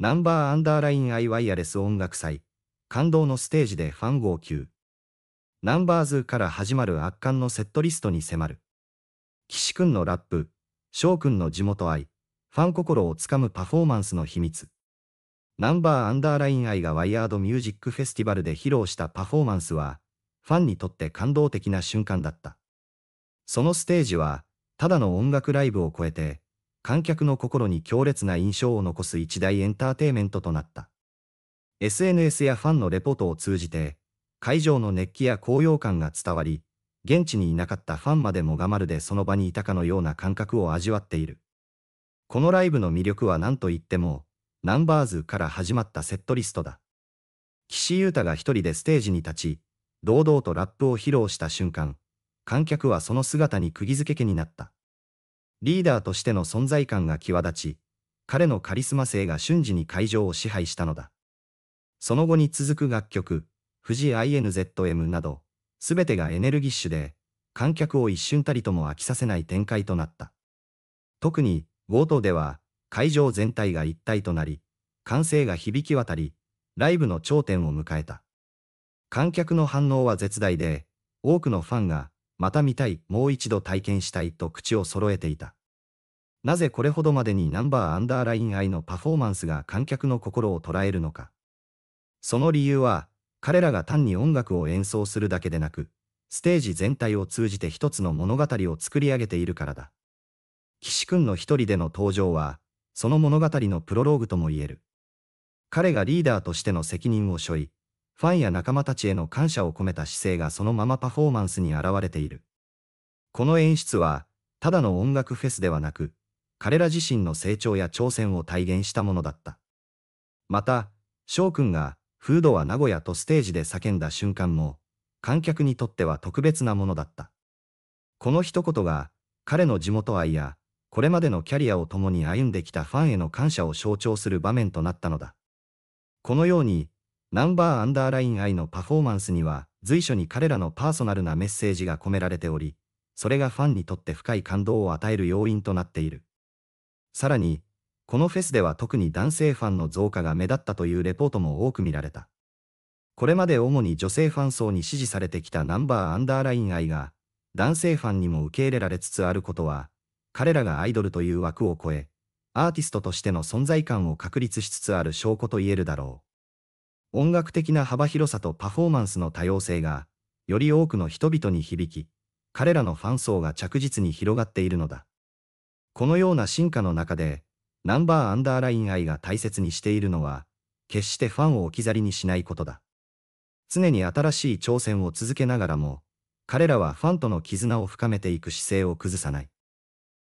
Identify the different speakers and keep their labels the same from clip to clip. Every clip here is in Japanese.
Speaker 1: ナンバーアンダーラインアイワイヤレス音楽祭、感動のステージでファン号泣。ナンバーズから始まる圧巻のセットリストに迫る。岸くんのラップ、翔くんの地元愛、ファン心をつかむパフォーマンスの秘密。ナンバーアンダーラインアイがワイヤードミュージックフェスティバルで披露したパフォーマンスは、ファンにとって感動的な瞬間だった。そのステージは、ただの音楽ライブを超えて、観客の心に強烈な印象を残す一大エンターテイメントとなった。SNS やファンのレポートを通じて、会場の熱気や高揚感が伝わり、現地にいなかったファンまでもがまるでその場にいたかのような感覚を味わっている。このライブの魅力は何と言っても、ナンバーズから始まったセットリストだ。岸優太が一人でステージに立ち、堂々とラップを披露した瞬間、観客はその姿に釘付けになった。リーダーとしての存在感が際立ち、彼のカリスマ性が瞬時に会場を支配したのだ。その後に続く楽曲、富士 INZM など、すべてがエネルギッシュで、観客を一瞬たりとも飽きさせない展開となった。特に、冒頭では、会場全体が一体となり、歓声が響き渡り、ライブの頂点を迎えた。観客の反応は絶大で、多くのファンがまた見たい、もう一度体験したいと口を揃えていた。なぜこれほどまでにナンバーアンダーライン愛のパフォーマンスが観客の心を捉えるのか。その理由は、彼らが単に音楽を演奏するだけでなく、ステージ全体を通じて一つの物語を作り上げているからだ。岸くんの一人での登場は、その物語のプロローグとも言える。彼がリーダーとしての責任を背負い、ファンや仲間たちへの感謝を込めた姿勢がそのままパフォーマンスに現れている。この演出は、ただの音楽フェスではなく、彼ら自身の成長や挑戦を体現したものだった。また、翔くんが、フードは名古屋とステージで叫んだ瞬間も、観客にとっては特別なものだった。この一言が、彼の地元愛や、これまでのキャリアを共に歩んできたファンへの感謝を象徴する場面となったのだ。このように、ナンバーアンダーライン愛のパフォーマンスには随所に彼らのパーソナルなメッセージが込められており、それがファンにとって深い感動を与える要因となっている。さらに、このフェスでは特に男性ファンの増加が目立ったというレポートも多く見られた。これまで主に女性ファン層に支持されてきたナンバーアンダーライン愛が、男性ファンにも受け入れられつつあることは、彼らがアイドルという枠を超え、アーティストとしての存在感を確立しつつある証拠と言えるだろう。音楽的な幅広さとパフォーマンスの多様性が、より多くの人々に響き、彼らのファン層が着実に広がっているのだ。このような進化の中で、ナンバーアンダーライン愛が大切にしているのは、決してファンを置き去りにしないことだ。常に新しい挑戦を続けながらも、彼らはファンとの絆を深めていく姿勢を崩さない。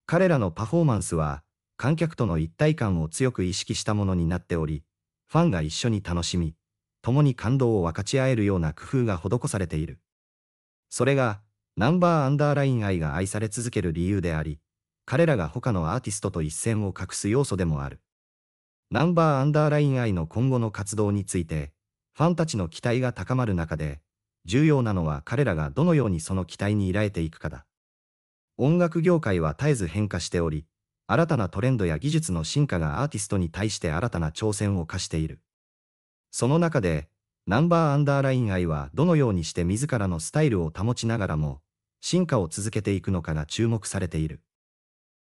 Speaker 1: 彼らのパフォーマンスは、観客との一体感を強く意識したものになっており、ファンが一緒に楽しみ、共に感動を分かち合えるような工夫が施されている。それが、ナンバーアンダーライン愛が愛され続ける理由であり、彼らが他のアーティストと一線を画す要素でもある。ナンバーアンダーライン愛の今後の活動について、ファンたちの期待が高まる中で、重要なのは彼らがどのようにその期待に依れていくかだ。音楽業界は絶えず変化しており、新たなトレンドや技術の進化がアーティストに対して新たな挑戦を課している。その中で、ナンバーアンダーライン愛はどのようにして自らのスタイルを保ちながらも、進化を続けていくのかが注目されている。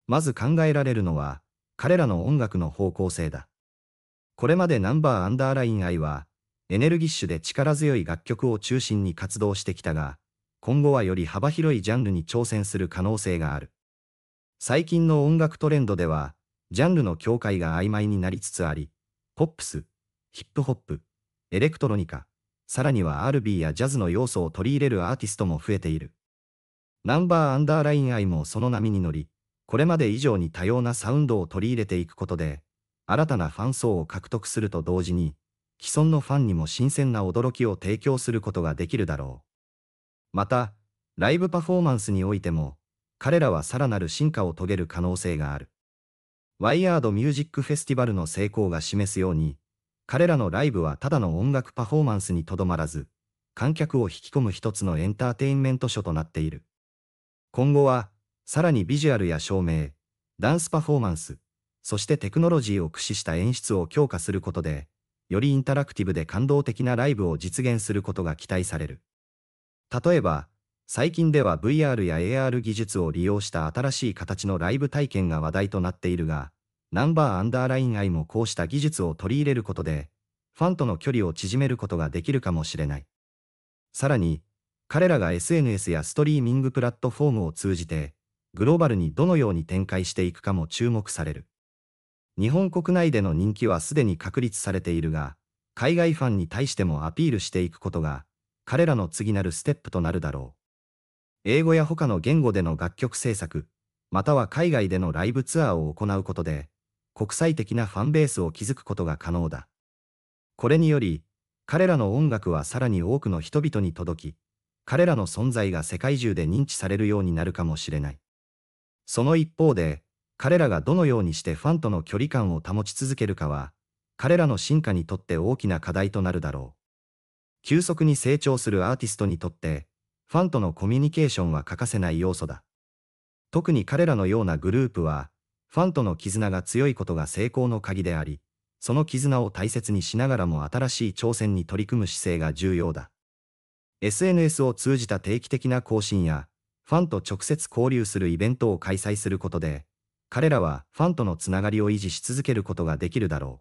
Speaker 1: まず考えられるのは、彼らの音楽の方向性だ。これまでナンバーアンダーライン愛は、エネルギッシュで力強い楽曲を中心に活動してきたが、今後はより幅広いジャンルに挑戦する可能性がある。最近の音楽トレンドでは、ジャンルの境界が曖昧になりつつあり、ポップス、ヒップホップ、エレクトロニカ、さらには RB やジャズの要素を取り入れるアーティストも増えている。ナンバーアンダーライン愛もその波に乗り、これまで以上に多様なサウンドを取り入れていくことで、新たなファン層を獲得すると同時に、既存のファンにも新鮮な驚きを提供することができるだろう。また、ライブパフォーマンスにおいても、彼らはさらなる進化を遂げる可能性がある。ワイヤードミュージックフェスティバルの成功が示すように、彼らのライブはただの音楽パフォーマンスにとどまらず、観客を引き込む一つのエンターテインメント書となっている。今後は、さらにビジュアルや照明、ダンスパフォーマンス、そしてテクノロジーを駆使した演出を強化することで、よりインタラクティブで感動的なライブを実現することが期待される。例えば、最近では VR や AR 技術を利用した新しい形のライブ体験が話題となっているが、ナンバーアンダーライン愛もこうした技術を取り入れることで、ファンとの距離を縮めることができるかもしれない。さらに、彼らが SNS やストリーミングプラットフォームを通じて、グローバルにどのように展開していくかも注目される。日本国内での人気はすでに確立されているが、海外ファンに対してもアピールしていくことが、彼らの次なるステップとなるだろう。英語や他の言語での楽曲制作、または海外でのライブツアーを行うことで、国際的なファンベースを築くことが可能だ。これにより、彼らの音楽はさらに多くの人々に届き、彼らの存在が世界中で認知されるようになるかもしれない。その一方で、彼らがどのようにしてファンとの距離感を保ち続けるかは、彼らの進化にとって大きな課題となるだろう。急速に成長するアーティストにとって、ファンとのコミュニケーションは欠かせない要素だ。特に彼らのようなグループは、ファンとの絆が強いことが成功の鍵であり、その絆を大切にしながらも新しい挑戦に取り組む姿勢が重要だ。SNS を通じた定期的な更新や、ファンと直接交流するイベントを開催することで、彼らはファンとのつながりを維持し続けることができるだろ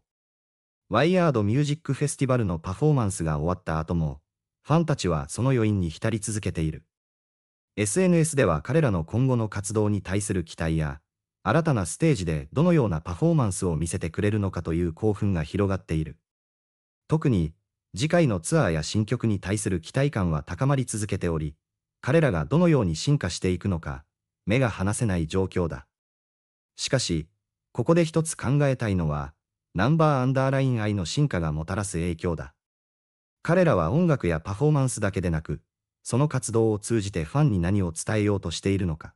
Speaker 1: う。ワイヤードミュージックフェスティバルのパフォーマンスが終わった後も、ファンたちはその余韻に浸り続けている。SNS では彼らの今後の活動に対する期待や、新たなステージでどのようなパフォーマンスを見せてくれるのかという興奮が広がっている。特に、次回のツアーや新曲に対する期待感は高まり続けており、彼らがどのように進化していくのか、目が離せない状況だ。しかし、ここで一つ考えたいのは、ナンバーアンダーライン愛の進化がもたらす影響だ。彼らは音楽やパフォーマンスだけでなく、その活動を通じてファンに何を伝えようとしているのか。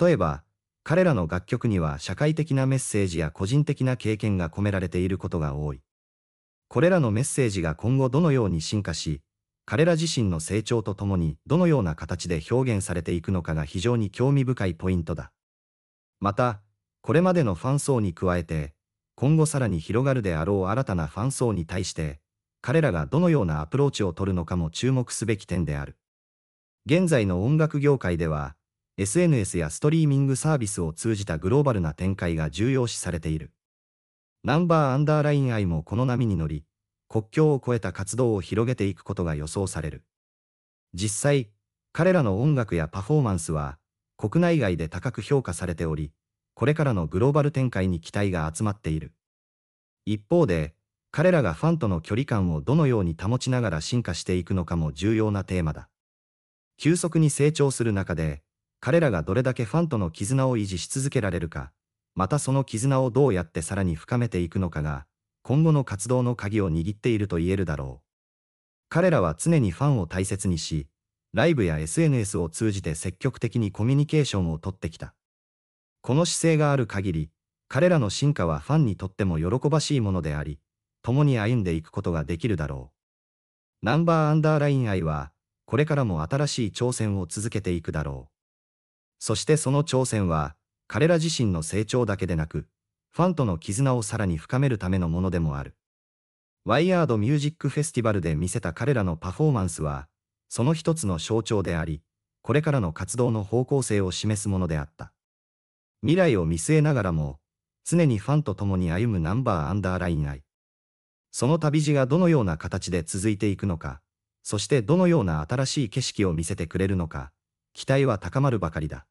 Speaker 1: 例えば、彼らの楽曲には社会的なメッセージや個人的な経験が込められていることが多い。これらのメッセージが今後どのように進化し、彼ら自身の成長とともにどのような形で表現されていくのかが非常に興味深いポイントだ。また、これまでのファン層に加えて、今後さらに広がるであろう新たなファン層に対して、彼らがどのようなアプローチを取るのかも注目すべき点である。現在の音楽業界では、SNS やストリーミングサービスを通じたグローバルな展開が重要視されている。ナンバーアンダーライン愛もこの波に乗り、国境を越えた活動を広げていくことが予想される。実際、彼らの音楽やパフォーマンスは、国内外で高く評価されており、これからのグローバル展開に期待が集まっている。一方で、彼らがファンとの距離感をどのように保ちながら進化していくのかも重要なテーマだ。急速に成長する中で、彼らがどれだけファンとの絆を維持し続けられるか、またその絆をどうやってさらに深めていくのかが、今後の活動の鍵を握っていると言えるだろう。彼らは常にファンを大切にし、ライブや SNS を通じて積極的にコミュニケーションをとってきた。この姿勢がある限り、彼らの進化はファンにとっても喜ばしいものであり、共に歩んでいくことができるだろう。ナンバーアンダーライン愛は、これからも新しい挑戦を続けていくだろう。そしてその挑戦は、彼ら自身の成長だけでなく、ファンとの絆をさらに深めるためのものでもある。ワイヤードミュージックフェスティバルで見せた彼らのパフォーマンスは、その一つの象徴であり、これからの活動の方向性を示すものであった。未来を見据えながらも、常にファンと共に歩むナンバーアンダーライン愛。その旅路がどのような形で続いていくのか、そしてどのような新しい景色を見せてくれるのか、期待は高まるばかりだ。